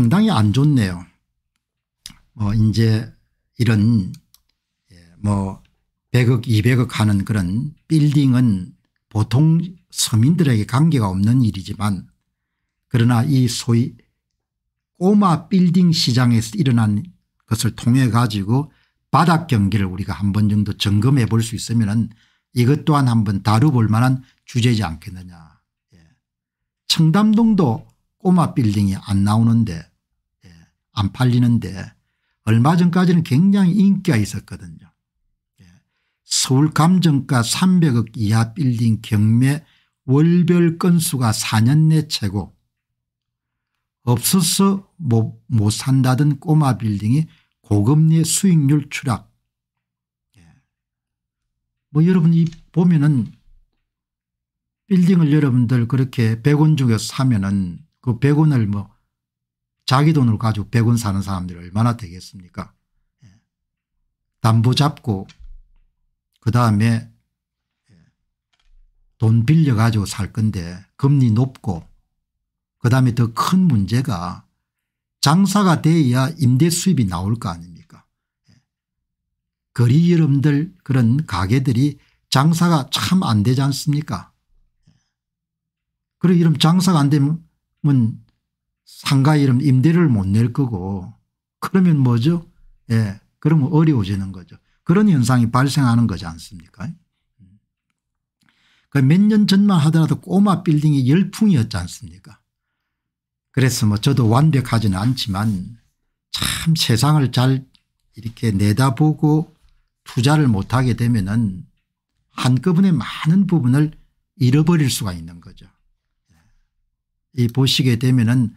상당히 안 좋네요. 뭐 이제 이런 예, 뭐 100억 200억 하는 그런 빌딩은 보통 서민들에게 관계가 없는 일이지만 그러나 이 소위 꼬마 빌딩 시장에서 일어난 것을 통해 가지고 바닥 경기를 우리가 한 번 정도 점검해 볼 수 있으면 이것 또한 한번 다뤄볼 만한 주제지 않겠느냐. 예. 청담동도 꼬마 빌딩이 안 나오는데 안 팔리는데 얼마 전까지는 굉장히 인기가 있었거든요. 예. 서울 감정가 300억 이하 빌딩 경매 월별 건수가 4년 내 최고 없어서 못, 못 산다던 꼬마 빌딩이 고금리 수익률 추락 예. 뭐 여러분 이 보면은 빌딩을 여러분들 그렇게 100원 중에서 사면은 그 100원을 뭐 자기 돈을 가지고 100원 사는 사람들 얼마나 되겠습니까 예. 담보 잡고 그다음에 예, 돈 빌려 가지고 살 건데 금리 높고 그다음에 더 큰 문제가 장사가 돼야 임대 수입이 나올 거 아닙니까 예. 거리 이름들 그런 가게들이 장사가 참 안 되지 않습니까 그리고 이런 장사가 안 되면 상가 이름 임대를못 낼 거고 그러면 뭐죠? 예. 그러면 어려워지는 거죠. 그런 현상이 발생하는 거지 않습니까? 그 몇 년 전만 하더라도 꼬마 빌딩이 열풍이었지 않습니까? 그래서 뭐 저도 완벽하지는 않지만 참 세상을 잘 이렇게 내다보고 투자를 못하게 되면은 한꺼번에 많은 부분을 잃어버릴 수가 있는 거죠. 예. 이 보시게 되면은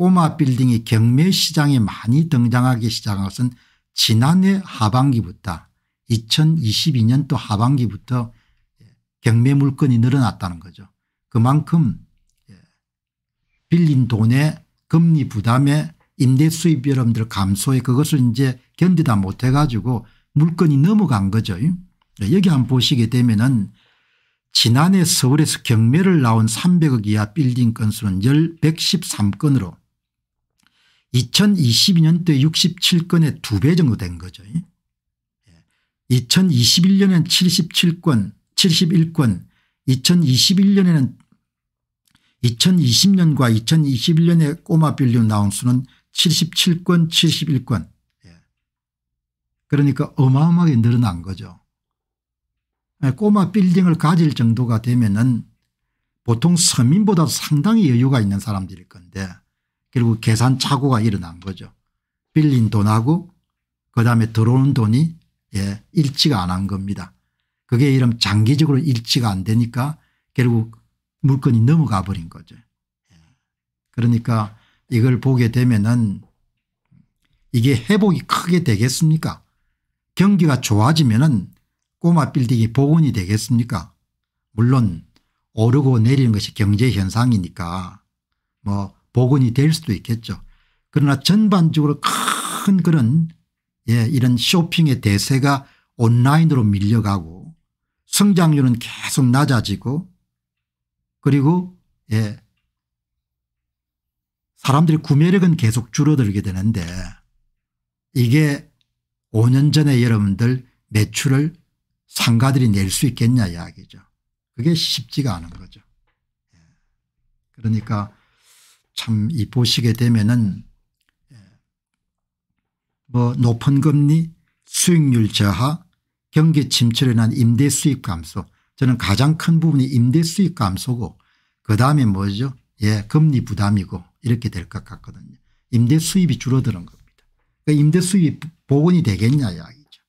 꼬마 빌딩이 경매 시장에 많이 등장하기 시작한 것은 지난해 하반기부터 2022년도 하반기부터 경매 물건이 늘어났다는 거죠. 그만큼 예, 빌린 돈의 금리 부담에 임대 수입 여러분들 감소에 그것을 이제 견디다 못해 가지고 물건이 넘어간 거죠. 예, 여기 한번 보시게 되면은 지난해 서울에서 경매를 나온 300억 이하 빌딩 건수는 113건으로 2022년도에 67건의 두배 정도 된 거죠. 2021년에는 77건 71건 2021년에는 2020년과 2021년에 꼬마 빌리온 나온 수는 77건 71건 예. 그러니까 어마어마하게 늘어난 거죠. 예, 꼬마 빌딩을 가질 정도가 되면 은 보통 서민보다 상당히 여유가 있는 사람들일 건데 결국 계산착오가 일어난 거죠. 빌린 돈하고 그다음에 들어오는 돈이 예, 일치가 안 한 겁니다. 그게 이런 장기적으로 일치가 안 되니까 결국 물건이 넘어가 버린 거죠. 예. 그러니까 이걸 보게 되면은 이게 회복이 크게 되겠습니까 경기가 좋아지면은 꼬마 빌딩이 복원이 되겠습니까 물론 오르고 내리는 것이 경제 현상이니까 뭐 복원이 될 수도 있겠죠. 그러나 전반적으로 큰 그런 예, 이런 쇼핑의 대세가 온라인으로 밀려가고 성장률은 계속 낮아지고 그리고 예, 사람들의 구매력은 계속 줄어들게 되는데 이게 5년 전에 여러분들 매출을 상가들이 낼 수 있겠냐 이야기죠. 그게 쉽지가 않은 거죠. 예. 그러니까 참 보시게 되면은 예. 뭐 높은 금리 수익률 저하 경기 침체로 인한 임대 수입 감소 저는 가장 큰 부분이 임대 수입 감소고 그다음에 뭐죠 예 금리 부담이고 이렇게 될 것 같거든요 임대 수입이 줄어드는 겁니다 그러니까 임대 수입이 복원이 되겠냐 이야기죠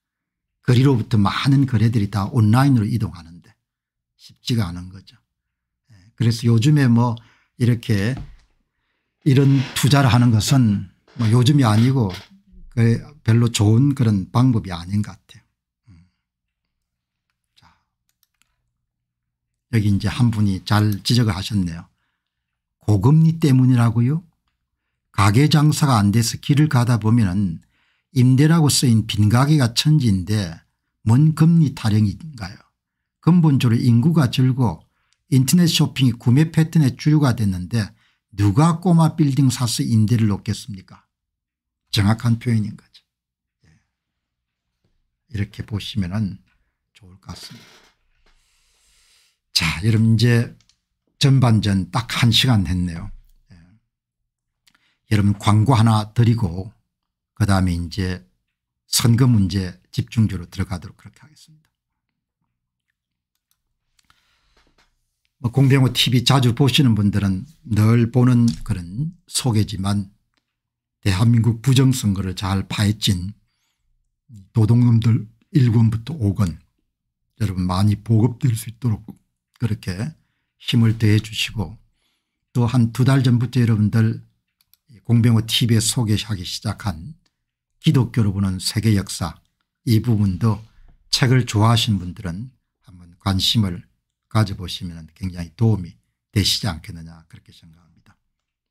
거리로부터 많은 거래들이 다 온라인으로 이동하는데 쉽지가 않은 거죠 예. 그래서 요즘에 뭐 이렇게 이런 투자를 하는 것은 뭐 요즘이 아니고 그 별로 좋은 그런 방법이 아닌 것 같아요. 음. 자, 여기 이제 한 분이 잘 지적을 하셨네요. 고금리 때문이라고요? 가게 장사가 안 돼서 길을 가다 보면 임대라고 쓰인 빈 가게가 천지인데 뭔 금리 타령인가요? 근본적으로 인구가 줄고 인터넷 쇼핑이 구매 패턴의 주류가 됐는데 누가 꼬마 빌딩 사서 임대를 놓겠습니까 정확한 표현인 거죠. 예. 이렇게 보시면 좋을 것 같습니다. 자 여러분 이제 전반전 딱 1시간 했네요. 예. 여러분 광고 하나 드리고 그다음에 이제 선거 문제 집중적으로 들어가도록 그렇게 하겠습니다. 뭐 공병호 tv 자주 보시는 분들은 늘 보는 그런 소개지만 대한민국 부정선거를 잘 파헤친 도둑놈들 1권부터 5권 여러분 많이 보급될 수 있도록 그렇게 힘을 대해 주시고 또 한 두 달 전부터 여러분들 공병호 tv에 소개하기 시작한 기독교로 보는 세계 역사 이 부분도 책을 좋아하신 분들은 한번 관심을 가져보시면 굉장히 도움이 되시지 않겠느냐 그렇게 생각합니다.